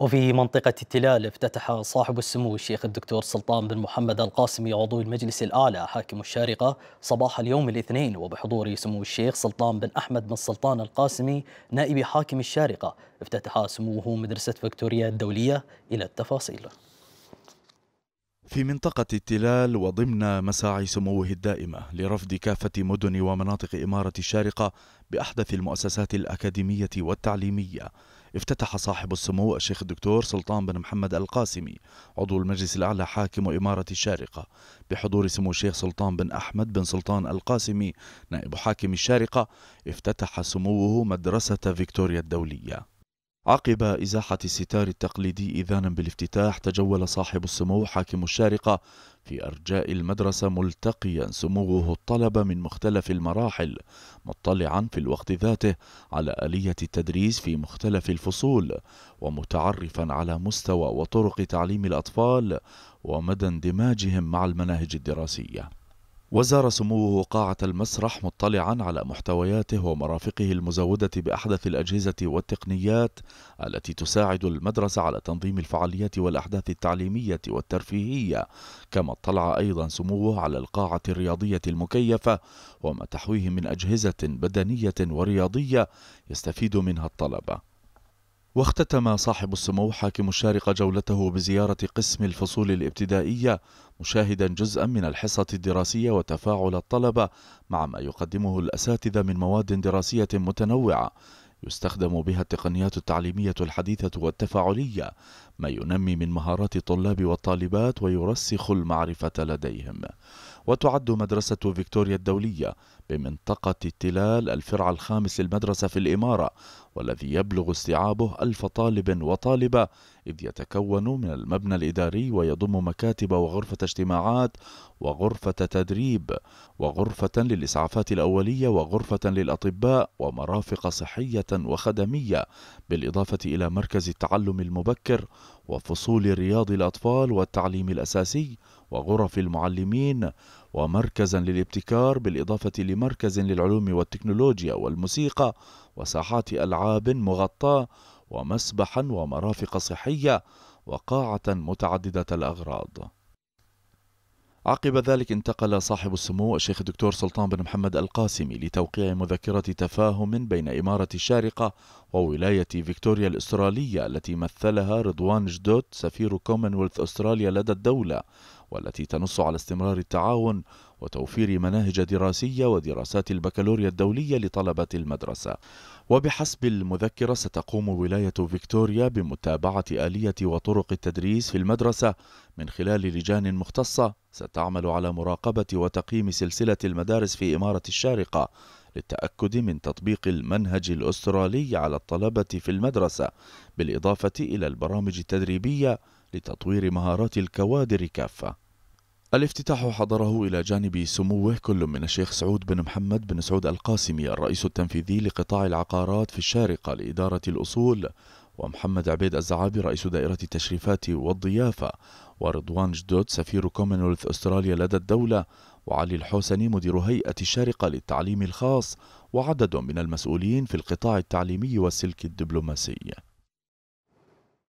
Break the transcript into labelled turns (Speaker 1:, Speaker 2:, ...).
Speaker 1: وفي منطقة التلال افتتح صاحب السمو الشيخ الدكتور سلطان بن محمد القاسمي عضو المجلس الأعلى حاكم الشارقة صباح اليوم الاثنين وبحضور سمو الشيخ سلطان بن أحمد بن سلطان القاسمي نائب حاكم الشارقة افتتح سموه مدرسة فكتوريا الدولية إلى التفاصيل في منطقة التلال وضمن مساعي سموه الدائمة لرفض كافة مدن ومناطق إمارة الشارقة بأحدث المؤسسات الأكاديمية والتعليمية افتتح صاحب السمو الشيخ الدكتور سلطان بن محمد القاسمي عضو المجلس الأعلى حاكم إمارة الشارقة بحضور سمو الشيخ سلطان بن أحمد بن سلطان القاسمي نائب حاكم الشارقة افتتح سموه مدرسة فيكتوريا الدولية عقب إزاحة الستار التقليدي إذانا بالافتتاح تجول صاحب السمو حاكم الشارقة في أرجاء المدرسة ملتقيا سموه الطلبة من مختلف المراحل مطلعا في الوقت ذاته على آلية التدريس في مختلف الفصول ومتعرفا على مستوى وطرق تعليم الأطفال ومدى اندماجهم مع المناهج الدراسية وزار سموه قاعة المسرح مطلعا على محتوياته ومرافقه المزودة بأحدث الأجهزة والتقنيات التي تساعد المدرسة على تنظيم الفعاليات والأحداث التعليمية والترفيهية كما اطلع أيضا سموه على القاعة الرياضية المكيفة وما تحويه من أجهزة بدنية ورياضية يستفيد منها الطلبة واختتم صاحب السمو حاكم الشارقة جولته بزيارة قسم الفصول الابتدائية مشاهدا جزءا من الحصة الدراسية وتفاعل الطلبة مع ما يقدمه الأساتذة من مواد دراسية متنوعة يستخدم بها التقنيات التعليمية الحديثة والتفاعلية ما ينمي من مهارات الطلاب والطالبات ويرسخ المعرفة لديهم وتعد مدرسة فيكتوريا الدولية بمنطقة التلال الفرع الخامس للمدرسة في الإمارة والذي يبلغ استيعابه ألف طالب وطالبة إذ يتكون من المبنى الإداري ويضم مكاتب وغرفة اجتماعات وغرفة تدريب وغرفة للإسعافات الأولية وغرفة للأطباء ومرافق صحية وخدمية بالإضافة إلى مركز التعلم المبكر وفصول رياض الأطفال والتعليم الأساسي وغرف المعلمين ومركزا للابتكار بالإضافة لمركز للعلوم والتكنولوجيا والموسيقى وساحات ألعاب مغطاة ومسبحا ومرافق صحية وقاعة متعددة الأغراض عقب ذلك انتقل صاحب السمو الشيخ الدكتور سلطان بن محمد القاسمي لتوقيع مذكرة تفاهم بين إمارة الشارقة وولاية فيكتوريا الإسترالية التي مثلها رضوان جدوت سفير كومنولث أستراليا لدى الدولة والتي تنص على استمرار التعاون وتوفير مناهج دراسية ودراسات البكالوريا الدولية لطلبة المدرسة وبحسب المذكرة ستقوم ولاية فيكتوريا بمتابعة آلية وطرق التدريس في المدرسة من خلال لجان مختصة ستعمل على مراقبة وتقييم سلسلة المدارس في إمارة الشارقة للتأكد من تطبيق المنهج الأسترالي على الطلبة في المدرسة بالإضافة إلى البرامج التدريبية لتطوير مهارات الكوادر كافة الافتتاح حضره إلى جانب سموه كل من الشيخ سعود بن محمد بن سعود القاسمي الرئيس التنفيذي لقطاع العقارات في الشارقة لإدارة الأصول ومحمد عبيد الزعابي رئيس دائرة التشريفات والضيافة ورضوان جدود سفير كومنولث أستراليا لدى الدولة وعلي الحوسني مدير هيئة الشارقة للتعليم الخاص وعدد من المسؤولين في القطاع التعليمي والسلك الدبلوماسي